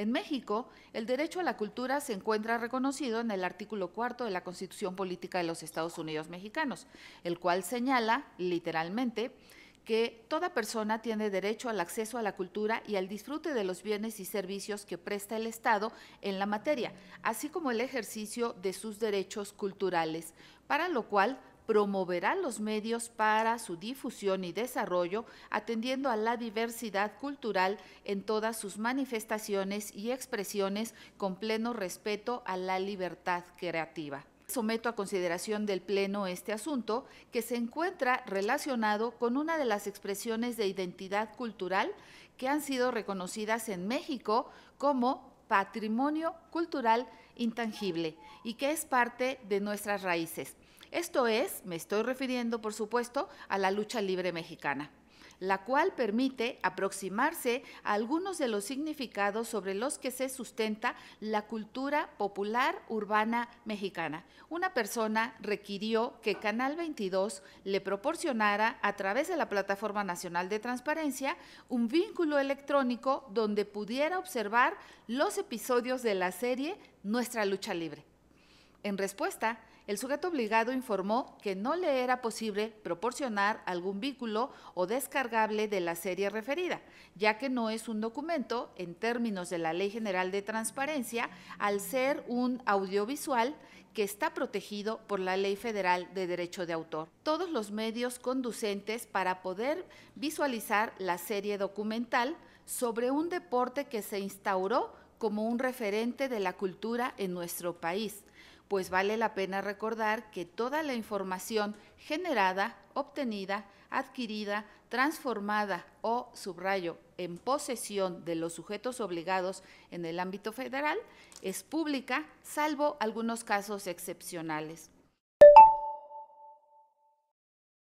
En México, el derecho a la cultura se encuentra reconocido en el artículo cuarto de la Constitución Política de los Estados Unidos Mexicanos, el cual señala, literalmente, que toda persona tiene derecho al acceso a la cultura y al disfrute de los bienes y servicios que presta el Estado en la materia, así como el ejercicio de sus derechos culturales, para lo cual promoverá los medios para su difusión y desarrollo, atendiendo a la diversidad cultural en todas sus manifestaciones y expresiones con pleno respeto a la libertad creativa someto a consideración del Pleno este asunto, que se encuentra relacionado con una de las expresiones de identidad cultural que han sido reconocidas en México como patrimonio cultural intangible y que es parte de nuestras raíces. Esto es, me estoy refiriendo, por supuesto, a la lucha libre mexicana la cual permite aproximarse a algunos de los significados sobre los que se sustenta la cultura popular urbana mexicana. Una persona requirió que Canal 22 le proporcionara a través de la Plataforma Nacional de Transparencia un vínculo electrónico donde pudiera observar los episodios de la serie Nuestra Lucha Libre. En respuesta, el sujeto obligado informó que no le era posible proporcionar algún vínculo o descargable de la serie referida, ya que no es un documento en términos de la Ley General de Transparencia, al ser un audiovisual que está protegido por la Ley Federal de Derecho de Autor. Todos los medios conducentes para poder visualizar la serie documental sobre un deporte que se instauró como un referente de la cultura en nuestro país pues vale la pena recordar que toda la información generada, obtenida, adquirida, transformada o, subrayo, en posesión de los sujetos obligados en el ámbito federal es pública, salvo algunos casos excepcionales.